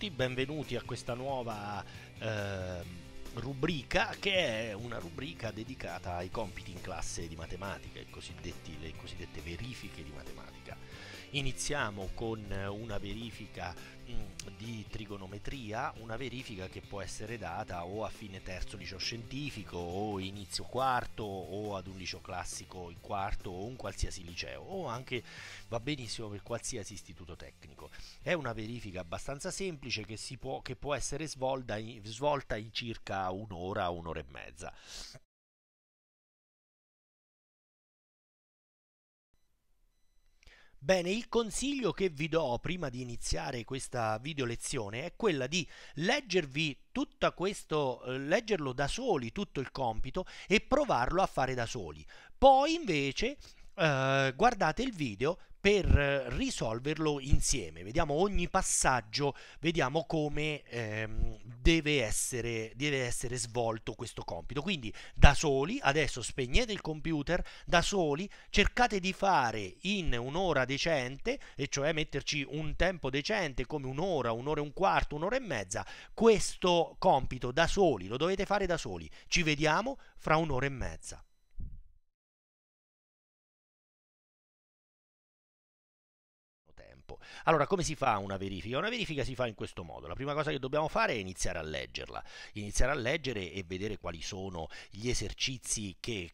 tutti, benvenuti a questa nuova eh, rubrica che è una rubrica dedicata ai compiti in classe di matematica, le cosiddette verifiche di matematica. Iniziamo con una verifica di trigonometria, una verifica che può essere data o a fine terzo liceo scientifico o inizio quarto o ad un liceo classico in quarto o un qualsiasi liceo o anche va benissimo per qualsiasi istituto tecnico. È una verifica abbastanza semplice che, si può, che può, essere svolta in, svolta in circa un'ora, un'ora e mezza. Bene, il consiglio che vi do prima di iniziare questa video lezione è quella di leggervi tutto questo, eh, leggerlo da soli tutto il compito e provarlo a fare da soli. Poi invece eh, guardate il video, per eh, risolverlo insieme. Vediamo ogni passaggio, vediamo come ehm, deve, essere, deve essere svolto questo compito. Quindi da soli, adesso spegnete il computer, da soli cercate di fare in un'ora decente, e cioè metterci un tempo decente come un'ora, un'ora e un quarto, un'ora e mezza, questo compito da soli, lo dovete fare da soli. Ci vediamo fra un'ora e mezza. Allora, come si fa una verifica? Una verifica si fa in questo modo. La prima cosa che dobbiamo fare è iniziare a leggerla, iniziare a leggere e vedere quali sono gli esercizi che,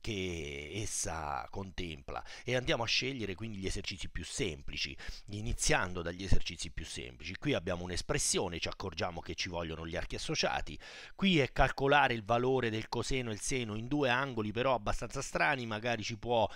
che essa contempla e andiamo a scegliere quindi gli esercizi più semplici, iniziando dagli esercizi più semplici. Qui abbiamo un'espressione, ci accorgiamo che ci vogliono gli archi associati, qui è calcolare il valore del coseno e il seno in due angoli però abbastanza strani, magari ci può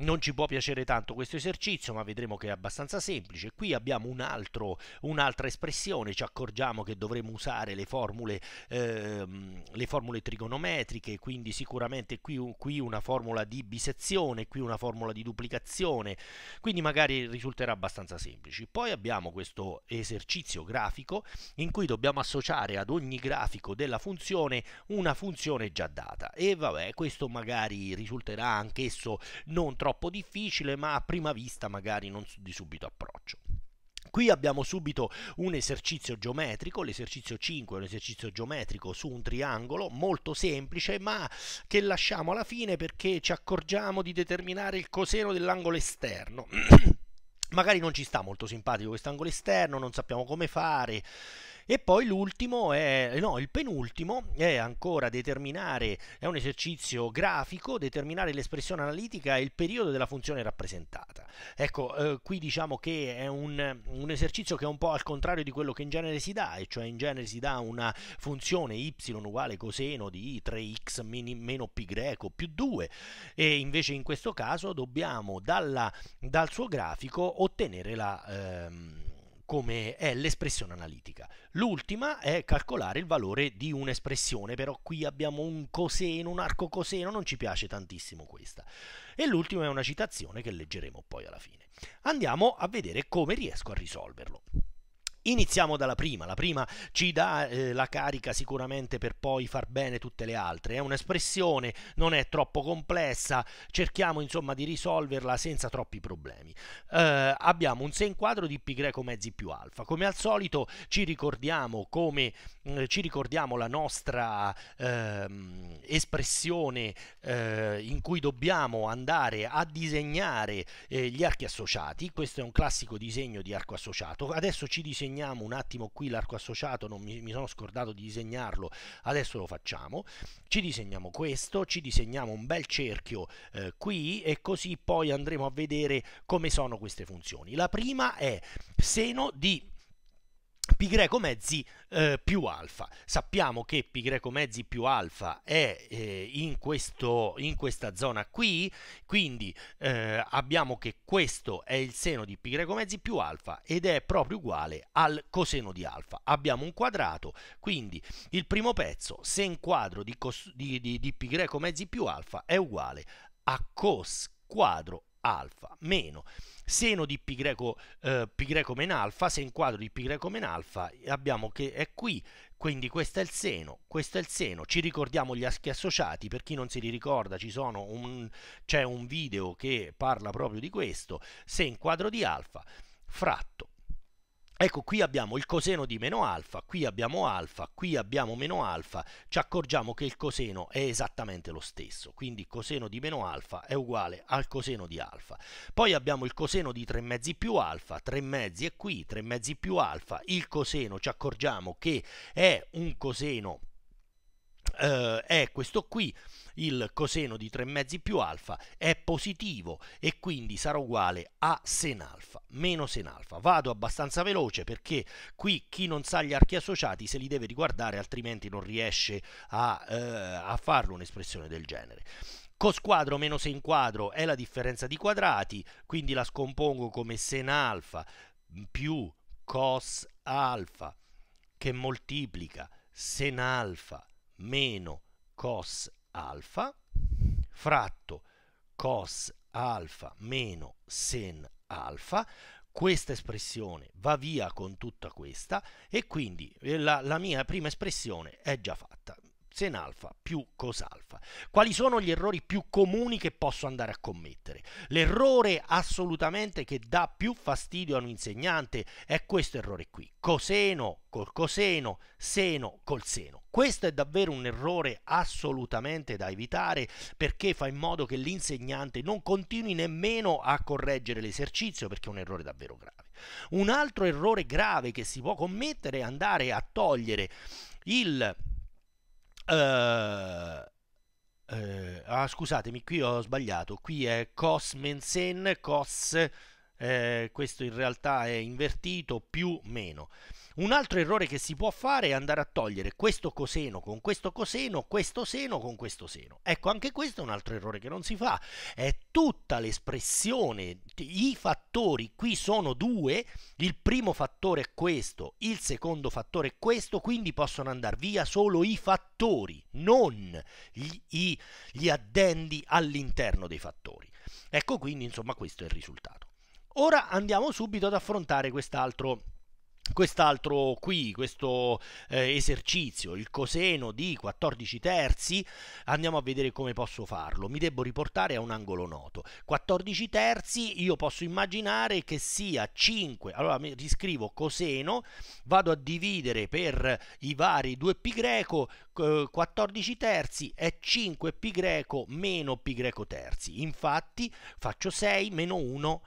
non ci può piacere tanto questo esercizio, ma vedremo che è abbastanza semplice. Qui abbiamo un altro, un'altra espressione, ci accorgiamo che dovremo usare le formule, ehm, le formule trigonometriche, quindi sicuramente qui, qui, una formula di bisezione, qui una formula di duplicazione, quindi magari risulterà abbastanza semplice. Poi abbiamo questo esercizio grafico in cui dobbiamo associare ad ogni grafico della funzione una funzione già data e vabbè questo magari risulterà anch'esso non troppo troppo difficile, ma a prima vista magari non di subito approccio. Qui abbiamo subito un esercizio geometrico, l'esercizio 5 è un esercizio geometrico su un triangolo molto semplice ma che lasciamo alla fine perché ci accorgiamo di determinare il coseno dell'angolo esterno. Magari non ci sta molto simpatico questo angolo esterno, non sappiamo come fare e poi l'ultimo è, eh, no, il penultimo è ancora determinare, è un esercizio grafico, determinare l'espressione analitica e il periodo della funzione rappresentata. Ecco, eh, qui diciamo che è un, un, esercizio che è un po' al contrario di quello che in genere si dà, e cioè in genere si dà una funzione y uguale coseno di 3x mini, meno pi greco più 2, e invece in questo caso dobbiamo dalla, dal suo grafico ottenere la... Ehm, come è l'espressione analitica. L'ultima è calcolare il valore di un'espressione, però qui abbiamo un coseno, un arco coseno, non ci piace tantissimo questa. E l'ultima è una citazione che leggeremo poi alla fine. Andiamo a vedere come riesco a risolverlo. Iniziamo dalla prima, la prima ci dà eh, la carica sicuramente per poi far bene tutte le altre, è un'espressione, non è troppo complessa, cerchiamo insomma di risolverla senza troppi problemi. Eh, abbiamo un 6 in quadro di π greco mezzi più alfa, come al solito ci ricordiamo come eh, ci ricordiamo la nostra ehm, espressione eh, in cui dobbiamo andare a disegnare eh, gli archi associati, questo è un classico disegno di arco associato, adesso ci disegniamo disegniamo un attimo qui l'arco associato, non mi, mi sono scordato di disegnarlo, adesso lo facciamo, ci disegniamo questo, ci disegniamo un bel cerchio eh, qui e così poi andremo a vedere come sono queste funzioni. La prima è seno di Pi greco mezzi eh, più alfa. Sappiamo che pi greco mezzi più alfa è eh, in, questo, in, questa zona qui, quindi eh, abbiamo che questo è il seno di pi greco mezzi più alfa ed è proprio uguale al coseno di alfa. Abbiamo un quadrato, quindi il primo pezzo, sen quadro di, cos, di, di, di pi greco mezzi più alfa, è uguale a cos quadro alfa meno seno di π greco, eh, π greco men alfa, se inquadro di π greco men alfa abbiamo che è qui, quindi questo è il seno, questo è il seno, ci ricordiamo gli aschi associati, per chi non se li ricorda c'è un video che parla proprio di questo, se inquadro di alfa fratto Ecco, qui abbiamo il coseno di meno alfa, qui abbiamo alfa, qui abbiamo meno alfa, ci accorgiamo che il coseno è esattamente lo stesso, quindi coseno di meno alfa è uguale al coseno di alfa. Poi abbiamo il coseno di 3 mezzi più alfa, 3 mezzi è qui, 3 mezzi più alfa, il coseno ci accorgiamo che è un coseno, eh, è questo qui, il coseno di 3 mezzi più alfa è positivo e quindi sarà uguale a sen alfa meno sen alfa. Vado abbastanza veloce perché qui chi non sa gli archi associati se li deve riguardare altrimenti non riesce a, eh, a farlo un'espressione del genere. Cos quadro meno sen quadro è la differenza di quadrati, quindi la scompongo come sen alfa più cos alfa che moltiplica sen alfa meno cos alfa alfa fratto cos alfa meno sen alfa questa espressione va via con tutta questa e quindi eh, la, la mia prima espressione è già fatta senalfa più cosalfa. Quali sono gli errori più comuni che posso andare a commettere? L'errore assolutamente che dà più fastidio a un insegnante è questo errore qui, coseno col coseno, seno col seno. Questo è davvero un errore assolutamente da evitare perché fa in modo che l'insegnante non continui nemmeno a correggere l'esercizio perché è un errore davvero grave. Un altro errore grave che si può commettere è andare a togliere il Uh, ah, scusatemi, qui ho sbagliato. Qui è cos mensen, cos, eh, questo in realtà è invertito, più meno. Un altro errore che si può fare è andare a togliere questo coseno con questo coseno, questo seno con questo seno. Ecco, anche questo è un altro errore che non si fa. È tutta l'espressione, i fattori qui sono due, il primo fattore è questo, il secondo fattore è questo, quindi possono andare via solo i fattori, non gli, gli addendi all'interno dei fattori. Ecco quindi, insomma, questo è il risultato. Ora andiamo subito ad affrontare quest'altro quest'altro qui, questo eh, esercizio, il coseno di 14 terzi, andiamo a vedere come posso farlo. Mi devo riportare a un angolo noto. 14 terzi io posso immaginare che sia 5, allora mi riscrivo coseno, vado a dividere per i vari 2π greco, 14 eh, terzi è 5π greco meno π greco terzi. Infatti faccio 6 meno 1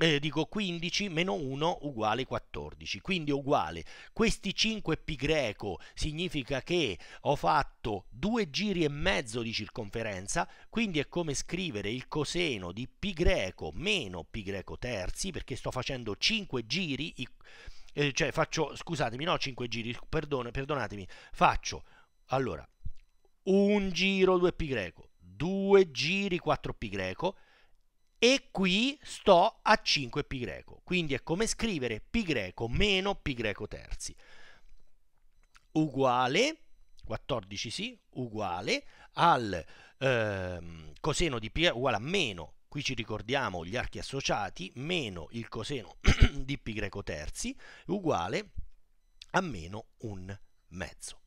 eh, dico 15 meno 1 uguale 14 quindi uguale questi 5 pi greco significa che ho fatto due giri e mezzo di circonferenza quindi è come scrivere il coseno di pi greco meno pi greco terzi perché sto facendo 5 giri eh, cioè faccio scusatemi no 5 giri perdone, perdonatemi faccio allora un giro 2 pi greco due giri 4 pi greco e qui sto a 5 π greco, quindi è come scrivere π greco meno π greco terzi uguale 14 sì, uguale al ehm, coseno di π uguale a meno qui ci ricordiamo gli archi associati meno il coseno di π greco terzi uguale a meno un mezzo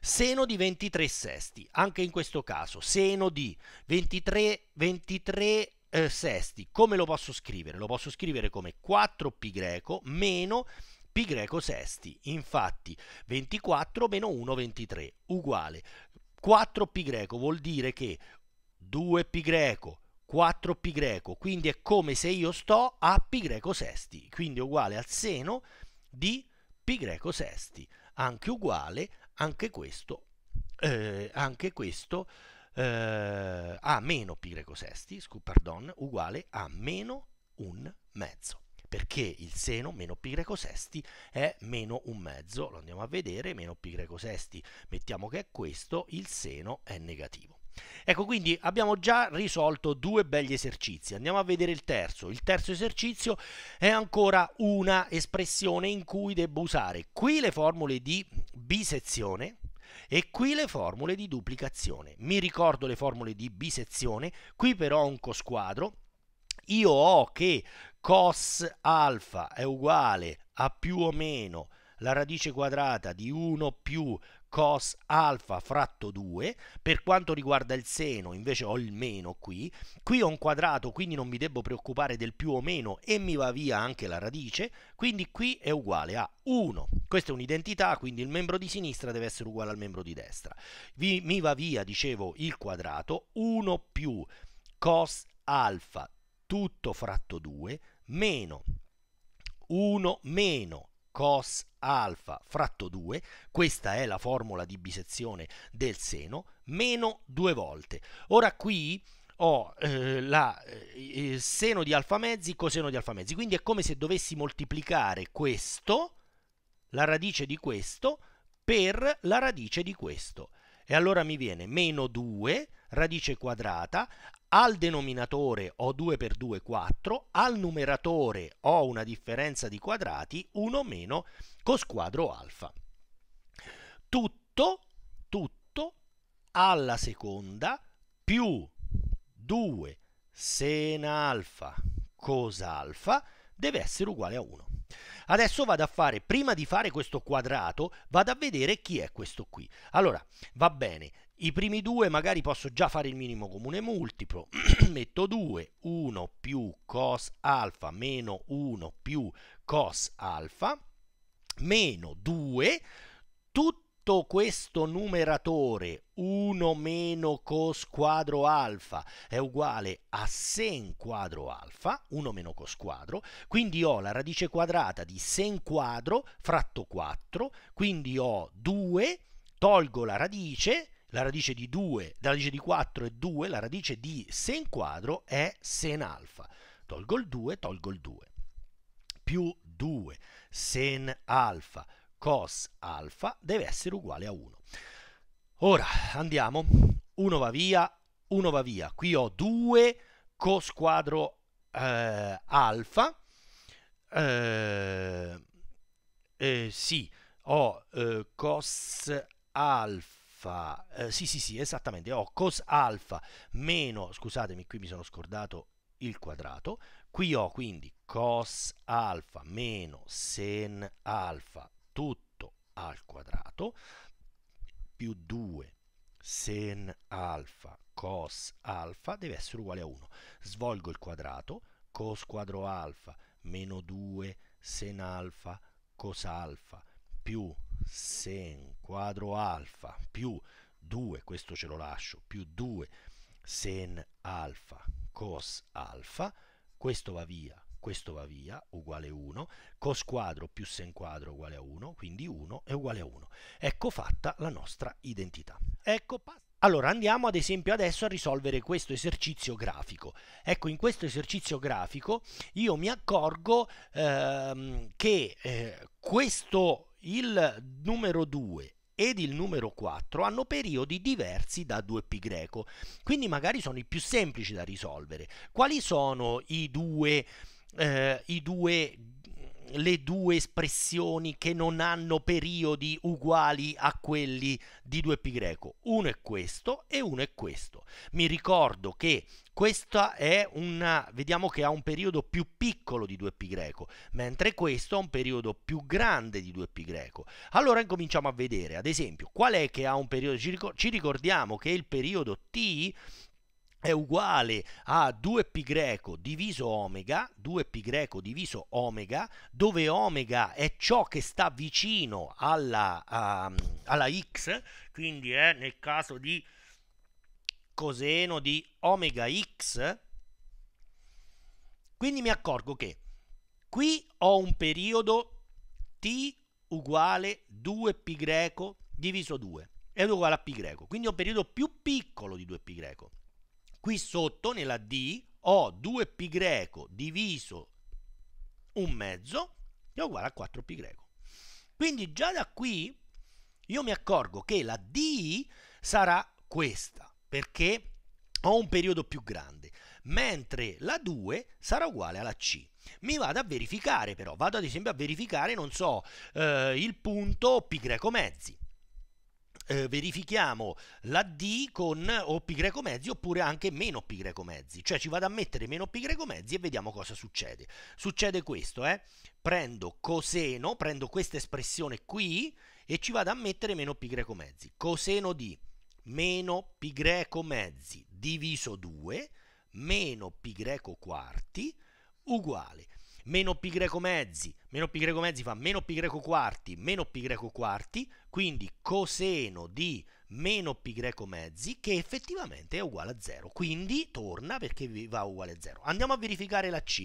seno di 23 sesti, anche in questo caso, seno di 23, 23 eh, sesti. Come lo posso scrivere? Lo posso scrivere come 4π greco meno pi greco sesti. Infatti 24 meno 1, 23 uguale 4π greco vuol dire che 2π greco 4π greco, quindi è come se io sto a π greco sesti, quindi uguale al seno di π greco sesti, anche uguale, anche questo, eh, anche questo eh, a meno pi greco sesti, scu, pardon, uguale a meno un mezzo perché il seno meno pi greco sesti è meno un mezzo, lo andiamo a vedere, meno pi greco sesti, mettiamo che è questo, il seno è negativo. Ecco, quindi abbiamo già risolto due begli esercizi. Andiamo a vedere il terzo. Il terzo esercizio è ancora una espressione in cui devo usare qui le formule di bisezione, e qui le formule di duplicazione. Mi ricordo le formule di bisezione, qui però ho un cosquadro. Io ho che cos alfa è uguale a più o meno la radice quadrata di 1 più cos alfa fratto 2, per quanto riguarda il seno invece ho il meno qui, qui ho un quadrato quindi non mi devo preoccupare del più o meno e mi va via anche la radice, quindi qui è uguale a 1. Questa è un'identità, quindi il membro di sinistra deve essere uguale al membro di destra. Vi, mi va via, dicevo, il quadrato, 1 più cos alfa tutto fratto 2 meno 1 meno cos alfa fratto 2, questa è la formula di bisezione del seno, meno due volte. Ora qui ho eh, la, eh, seno di alfa mezzi, coseno di alfa mezzi, quindi è come se dovessi moltiplicare questo, la radice di questo, per la radice di questo. E allora mi viene meno 2 radice quadrata al denominatore ho 2 per 2 4, al numeratore ho una differenza di quadrati 1 meno cosquadro alfa. Tutto, tutto alla seconda più 2 sena alfa cos alfa deve essere uguale a 1. Adesso vado a fare, prima di fare questo quadrato, vado a vedere chi è questo qui. Allora, va bene, i primi due magari posso già fare il minimo comune multiplo, metto 2, 1 più cos alfa meno 1 più cos alfa, meno 2, tutto questo numeratore 1 meno cos quadro alfa è uguale a sen quadro alfa, 1 meno cos quadro, quindi ho la radice quadrata di sen quadro fratto 4, quindi ho 2, tolgo la radice, la radice di 2, la radice di 4 è 2, la radice di sen quadro è sen alfa. Tolgo il 2, tolgo il 2. Più 2 sen alfa cos alfa deve essere uguale a 1. Ora andiamo, 1 va via, 1 va via. Qui ho 2 cos quadro eh, alfa. Eh, eh, sì, ho eh, cos alfa alfa, eh, sì sì sì esattamente, ho oh, cos alfa meno, scusatemi qui mi sono scordato il quadrato, qui ho quindi cos alfa meno sen alfa tutto al quadrato più 2 sen alfa cos alfa deve essere uguale a 1. Svolgo il quadrato, cos quadro alfa meno 2 sen alfa cos alfa più sen quadro alfa più 2, questo ce lo lascio, più 2 sen alfa cos alfa, questo va via, questo va via, uguale 1, cos quadro più sen quadro uguale a 1, quindi 1 è uguale a 1. Ecco fatta la nostra identità. Ecco allora andiamo ad esempio adesso a risolvere questo esercizio grafico. Ecco, in questo esercizio grafico io mi accorgo ehm, che eh, questo il numero 2 ed il numero 4 hanno periodi diversi da 2π greco, quindi magari sono i più semplici da risolvere. Quali sono i due, eh, i due le due espressioni che non hanno periodi uguali a quelli di 2π greco. Uno è questo e uno è questo. Mi ricordo che questo è una, vediamo che ha un periodo più piccolo di 2π greco, mentre questo ha un periodo più grande di 2π greco. Allora incominciamo a vedere, ad esempio, qual è che ha un periodo, ci ricordiamo che il periodo t è uguale a 2π diviso omega, 2π diviso omega, dove omega è ciò che sta vicino alla, a, ehm, alla x, quindi è nel caso di coseno di omega x, quindi mi accorgo che qui ho un periodo t uguale 2π diviso 2 è uguale a π, quindi ho un periodo più piccolo di 2π Qui sotto nella D ho 2π greco diviso un mezzo è uguale a 4π greco. Quindi già da qui io mi accorgo che la D sarà questa perché ho un periodo più grande, mentre la 2 sarà uguale alla C. Mi vado a verificare però, vado ad esempio a verificare, non so, eh, il punto π greco mezzi eh, verifichiamo la D con o pi greco mezzi oppure anche meno pi greco mezzi, cioè ci vado a mettere meno pi greco mezzi e vediamo cosa succede. Succede questo, eh? prendo coseno, prendo questa espressione qui e ci vado a mettere meno pi greco mezzi, coseno di meno pi greco mezzi diviso 2 meno pi greco quarti uguale meno pi greco mezzi, meno pi greco mezzi fa meno pi greco quarti, meno pi greco quarti, quindi coseno di meno pi greco mezzi che effettivamente è uguale a 0. Quindi torna perché va uguale a 0. Andiamo a verificare la C.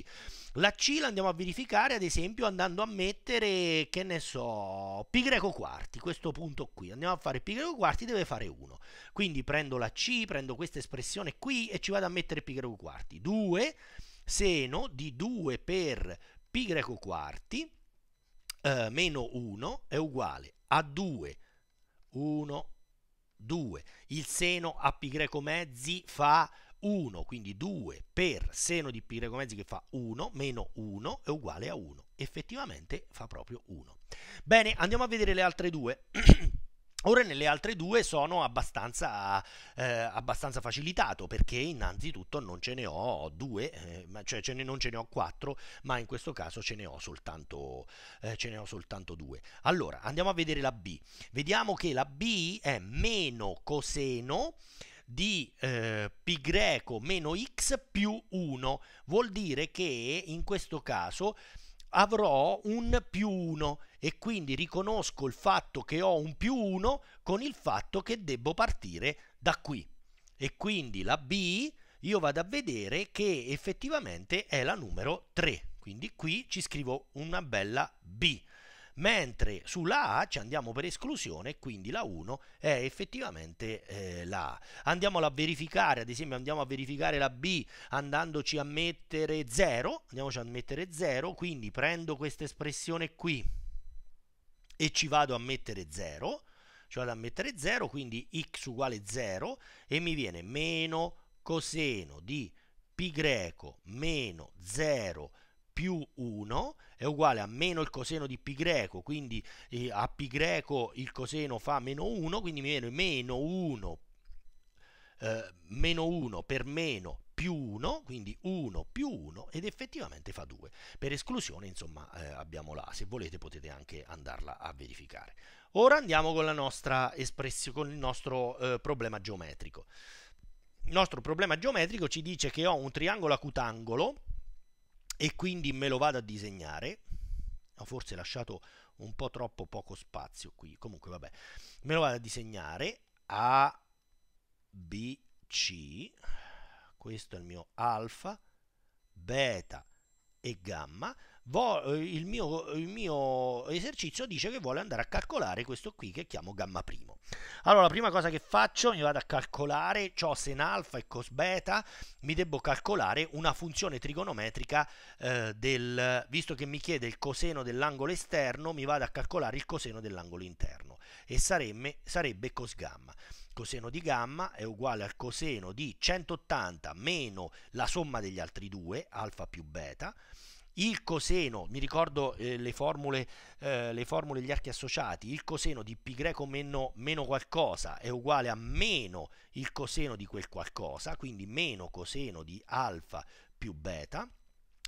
La C la andiamo a verificare ad esempio andando a mettere, che ne so, pi greco quarti, questo punto qui. Andiamo a fare pi greco quarti deve fare 1. Quindi prendo la C, prendo questa espressione qui e ci vado a mettere pi greco quarti. 2 seno di 2 per pi greco quarti eh, meno 1 è uguale a 2, 1, 2. Il seno a pi greco mezzi fa 1, quindi 2 per seno di pi greco mezzi che fa 1 meno 1 è uguale a 1. Effettivamente fa proprio 1. Bene, andiamo a vedere le altre due. Ora nelle altre due sono abbastanza, eh, abbastanza, facilitato perché innanzitutto non ce ne ho due, eh, cioè ce ne, non ce ne ho quattro, ma in questo caso ce ne, soltanto, eh, ce ne, ho soltanto, due. Allora andiamo a vedere la B. Vediamo che la B è meno coseno di eh, pi greco meno x più 1. Vuol dire che in questo caso avrò un più 1 e quindi riconosco il fatto che ho un più 1 con il fatto che devo partire da qui. E quindi la B io vado a vedere che effettivamente è la numero 3. Quindi qui ci scrivo una bella B mentre sulla A ci andiamo per esclusione, quindi la 1 è effettivamente eh, la A. Andiamola a verificare, ad esempio andiamo a verificare la B andandoci a mettere 0, andiamoci a mettere 0, quindi prendo questa espressione qui e ci vado a mettere 0, ci vado a mettere 0, quindi x uguale 0 e mi viene meno coseno di pi greco meno 0 più 1 è uguale a meno il coseno di pi greco, quindi eh, a pi greco il coseno fa meno 1, quindi meno 1, eh, per meno più 1, quindi 1 più 1 ed effettivamente fa 2. Per esclusione insomma eh, abbiamo la, se volete potete anche andarla a verificare. Ora andiamo con, la nostra espressione, con il nostro eh, problema geometrico. Il nostro problema geometrico ci dice che ho un triangolo acutangolo e quindi me lo vado a disegnare ho forse lasciato un po' troppo poco spazio qui comunque vabbè me lo vado a disegnare A B C questo è il mio alfa beta e gamma eh, il mio, il, mio, esercizio dice che vuole andare a calcolare questo qui che chiamo gamma primo. Allora, la prima cosa che faccio, mi vado a calcolare ciò se in alfa e cos beta, mi devo calcolare una funzione trigonometrica eh, del, visto che mi chiede il coseno dell'angolo esterno, mi vado a calcolare il coseno dell'angolo interno e saremme, sarebbe cos gamma coseno di gamma è uguale al coseno di 180 meno la somma degli altri due, alfa più beta, il coseno, mi ricordo eh, le, formule, eh, le formule degli archi associati, il coseno di pi greco meno, meno qualcosa è uguale a meno il coseno di quel qualcosa, quindi meno coseno di alfa più beta,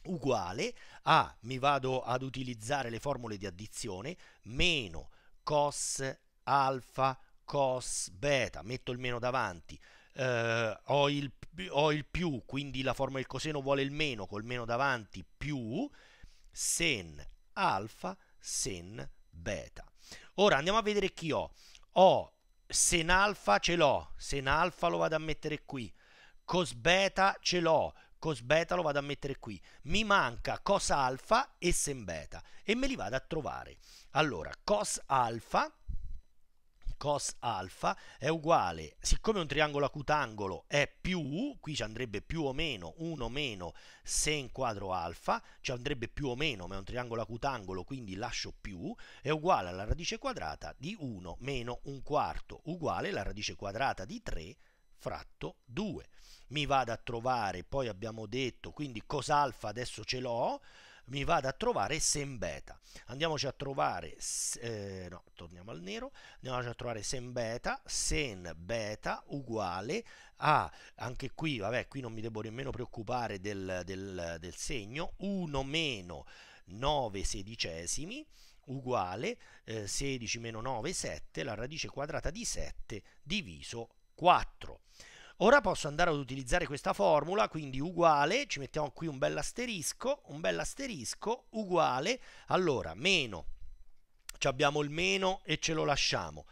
uguale a, mi vado ad utilizzare le formule di addizione, meno cos alfa cos beta, metto il meno davanti, eh, ho, il, ho il più, quindi la forma del coseno vuole il meno, col meno davanti, più sen alfa sen beta. Ora andiamo a vedere chi ho. Ho sen alfa ce l'ho, sen alfa lo vado a mettere qui, cos beta ce l'ho, cos beta lo vado a mettere qui. Mi manca cos alfa e sen beta e me li vado a trovare. Allora, cos alfa cos alfa è uguale, siccome un triangolo acutangolo è più, qui ci andrebbe più o meno 1 meno se quadro alfa, ci andrebbe più o meno, ma è un triangolo acutangolo quindi lascio più, è uguale alla radice quadrata di 1 meno un quarto, uguale alla radice quadrata di 3 fratto 2. Mi vado a trovare, poi abbiamo detto, quindi cos alfa adesso ce l'ho, mi vado a trovare beta Andiamoci a trovare, eh, no, torniamo al nero, andiamoci a trovare beta sen beta uguale a, anche qui, vabbè, qui non mi devo nemmeno preoccupare del, del, del segno, 1 meno 9 sedicesimi uguale eh, 16 meno 9, 7, la radice quadrata di 7 diviso 4. Ora posso andare ad utilizzare questa formula, quindi uguale, ci mettiamo qui un bel asterisco, un bel asterisco, uguale, allora meno, ci abbiamo il meno e ce lo lasciamo,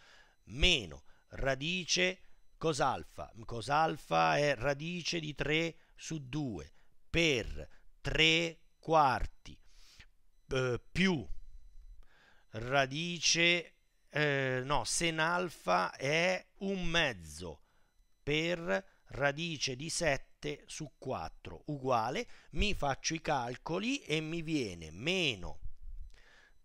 meno radice cosalfa, cosalfa è radice di 3 su 2 per 3 quarti eh, più radice, eh, no, sen alfa è un mezzo per radice di 7 su 4 uguale mi faccio i calcoli e mi viene meno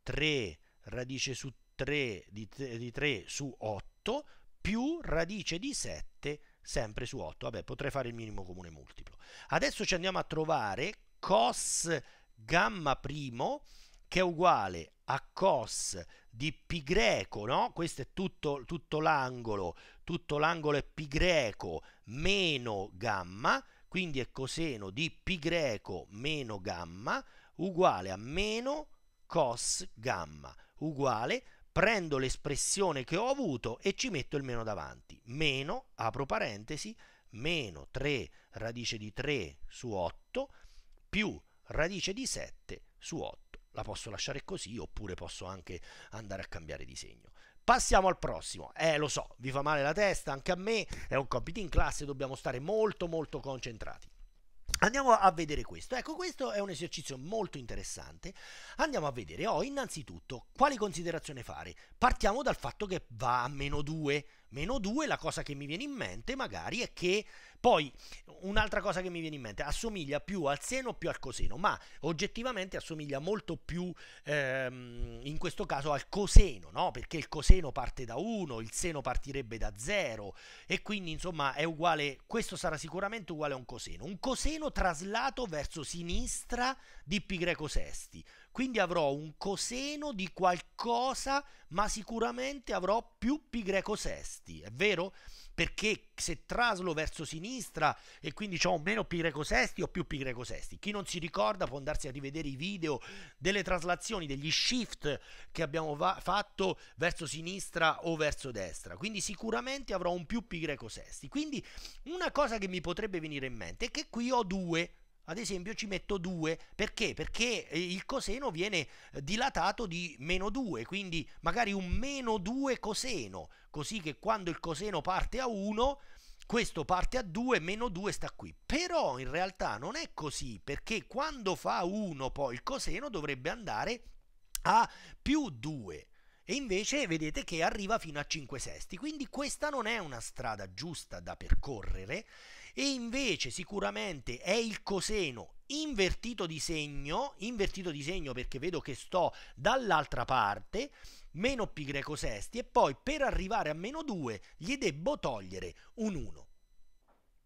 3 radice su 3 di, 3 di 3 su 8 più radice di 7 sempre su 8 vabbè potrei fare il minimo comune multiplo adesso ci andiamo a trovare cos gamma primo che è uguale a cos di pi greco, no? Questo è tutto, tutto l'angolo, tutto l'angolo è pi greco meno gamma, quindi è coseno di pi greco meno gamma uguale a meno cos gamma uguale prendo l'espressione che ho avuto e ci metto il meno davanti, meno, apro parentesi, meno 3 radice di 3 su 8 più radice di 7 su 8 la posso lasciare così oppure posso anche andare a cambiare disegno. Passiamo al prossimo. Eh, lo so, vi fa male la testa, anche a me, è un compito in classe, dobbiamo stare molto molto concentrati. Andiamo a vedere questo. Ecco, questo è un esercizio molto interessante. Andiamo a vedere, ho oh, innanzitutto quali considerazioni fare. Partiamo dal fatto che va a meno 2, meno 2, la cosa che mi viene in mente magari è che poi un'altra cosa che mi viene in mente assomiglia più al seno più al coseno, ma oggettivamente assomiglia molto più ehm, in questo caso al coseno, no? Perché il coseno parte da 1, il seno partirebbe da 0 e quindi insomma è uguale, questo sarà sicuramente uguale a un coseno, un coseno traslato verso sinistra di π sesti quindi avrò un coseno di qualcosa, ma sicuramente avrò più pi greco sesti, è vero? Perché se traslo verso sinistra e quindi ho meno pi greco sesti o più pi greco sesti. Chi non si ricorda può andarsi a rivedere i video delle traslazioni, degli shift che abbiamo fatto verso sinistra o verso destra. Quindi sicuramente avrò un più pi greco sesti. Quindi una cosa che mi potrebbe venire in mente è che qui ho due ad esempio ci metto 2 perché? Perché eh, il coseno viene eh, dilatato di meno 2 quindi magari un meno 2 coseno così che quando il coseno parte a 1 questo parte a 2 meno 2 sta qui però in realtà non è così perché quando fa 1 poi il coseno dovrebbe andare a più 2 e invece vedete che arriva fino a 5 sesti quindi questa non è una strada giusta da percorrere e invece sicuramente è il coseno invertito di segno, invertito di segno perché vedo che sto dall'altra parte, meno pi greco sesti e poi per arrivare a meno 2 gli debbo togliere un 1.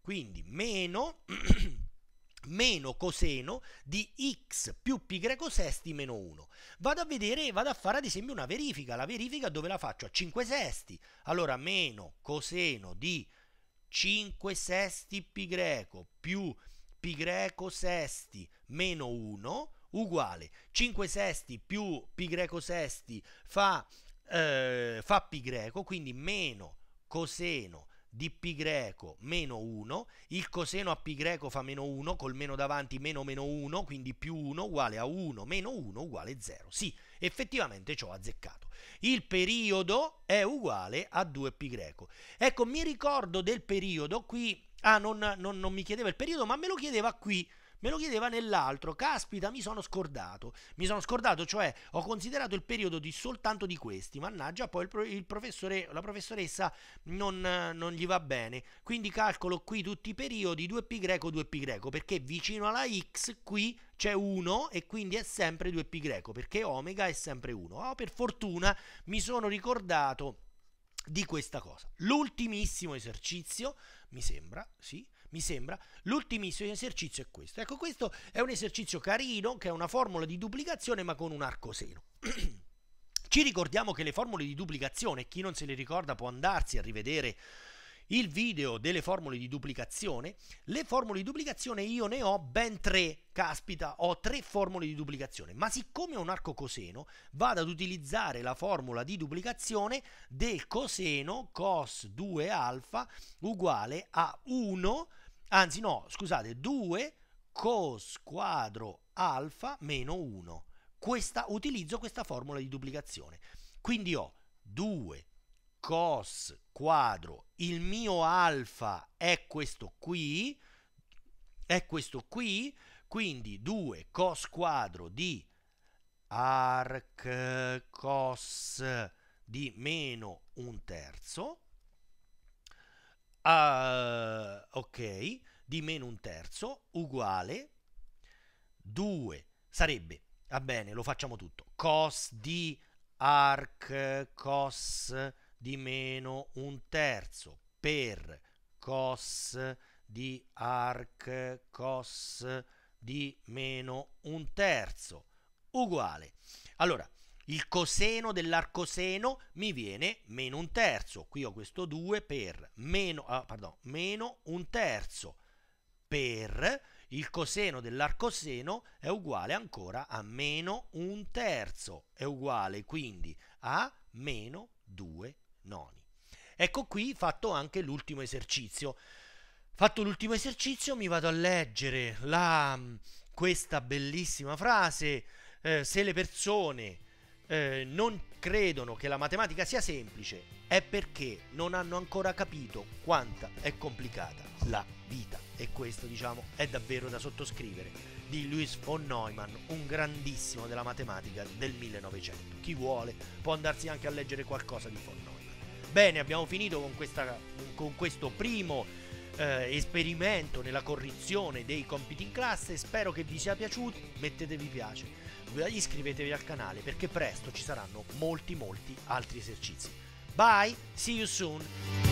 Quindi meno, meno coseno di x più pi greco sesti meno 1. Vado a vedere, vado a fare ad esempio una verifica, la verifica dove la faccio? A 5 sesti. Allora meno coseno di 5 sesti pi greco più pi greco sesti meno 1 uguale 5 sesti più pi greco sesti fa, eh, fa pi greco, quindi meno coseno di π greco meno 1, il coseno a π greco fa meno 1, col meno davanti meno meno 1, quindi più 1 uguale a 1 meno 1 uguale 0. Sì, effettivamente ciò ho azzeccato. Il periodo è uguale a 2π greco. Ecco, mi ricordo del periodo qui, ah non, non, non mi chiedeva il periodo, ma me lo chiedeva qui, me lo chiedeva nell'altro, caspita mi sono scordato, mi sono scordato, cioè ho considerato il periodo di soltanto di questi, mannaggia poi il, pro- il professore, la professoressa non, non, gli va bene, quindi calcolo qui tutti i periodi 2π greco 2π greco, perché vicino alla x qui c'è 1 e quindi è sempre 2π greco, perché omega è sempre 1, oh, per fortuna mi sono ricordato di questa cosa. L'ultimissimo esercizio, mi sembra, sì, mi sembra, l'ultimissimo esercizio è questo. Ecco, questo è un esercizio carino che è una formula di duplicazione ma con un arcoseno. Ci ricordiamo che le formule di duplicazione, chi non se le ricorda può andarsi a rivedere il video delle formule di duplicazione. Le formule di duplicazione io ne ho ben tre, caspita, ho tre formule di duplicazione, ma siccome ho un arco coseno, vado ad utilizzare la formula di duplicazione del coseno cos 2 alfa uguale a 1 anzi no, scusate, 2 cos quadro alfa meno 1. Questa, utilizzo questa formula di duplicazione. Quindi ho 2 cos quadro, il mio alfa è questo qui, è questo qui, quindi 2 cos quadro di arc cos di meno un terzo Uh, ok, di meno un terzo uguale 2 sarebbe, va bene, lo facciamo tutto, cos di arc cos di meno un terzo per cos di arc cos di meno un terzo uguale. Allora, il coseno dell'arcoseno mi viene meno un terzo. Qui ho questo 2 per meno, ah, pardon, meno un terzo per il coseno dell'arcoseno è uguale ancora a meno un terzo, è uguale quindi a meno 2 noni. Ecco qui fatto anche l'ultimo esercizio. Fatto l'ultimo esercizio mi vado a leggere la, mm, questa bellissima frase, eh, se le persone eh, non credono che la matematica sia semplice è perché non hanno ancora capito quanta è complicata la vita. E questo, diciamo, è davvero da sottoscrivere. Di Louis von Neumann, un grandissimo della matematica del 1900. Chi vuole può andarsi anche a leggere qualcosa di von Neumann. Bene, abbiamo finito con, questa, con questo primo eh, esperimento nella correzione dei compiti in classe. Spero che vi sia piaciuto. Mettetevi piace iscrivetevi al canale perché presto ci saranno molti molti altri esercizi. Bye, see you soon!